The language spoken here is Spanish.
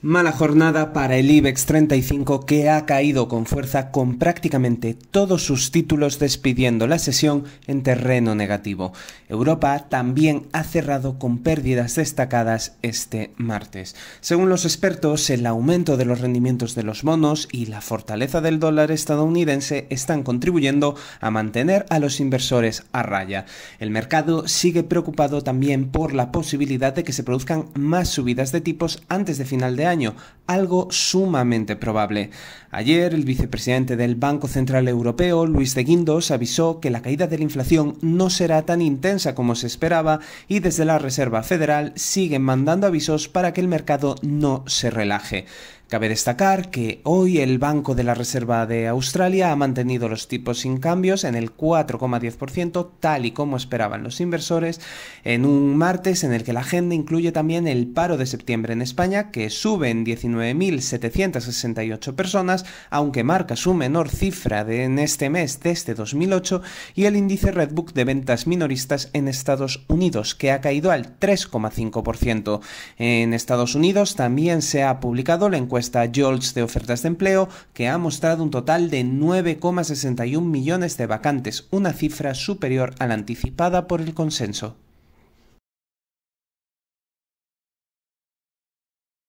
Mala jornada para el IBEX 35 que ha caído con fuerza con prácticamente todos sus títulos despidiendo la sesión en terreno negativo. Europa también ha cerrado con pérdidas destacadas este martes. Según los expertos, el aumento de los rendimientos de los bonos y la fortaleza del dólar estadounidense están contribuyendo a mantener a los inversores a raya. El mercado sigue preocupado también por la posibilidad de que se produzcan más subidas de tipos antes de final de año, algo sumamente probable. Ayer, el vicepresidente del Banco Central Europeo, Luis de Guindos, avisó que la caída de la inflación no será tan intensa como se esperaba y desde la Reserva Federal siguen mandando avisos para que el mercado no se relaje. Cabe destacar que hoy el Banco de la Reserva de Australia ha mantenido los tipos sin cambios en el 4,10%, tal y como esperaban los inversores, en un martes en el que la agenda incluye también el paro de septiembre en España, que sube en 19.768 personas, aunque marca su menor cifra de, en este mes desde 2008, y el índice Redbook de ventas minoristas en Estados Unidos, que ha caído al 3,5%. En Estados Unidos también se ha publicado la encuesta esta Jolts de ofertas de empleo, que ha mostrado un total de 9,61 millones de vacantes, una cifra superior a la anticipada por el consenso.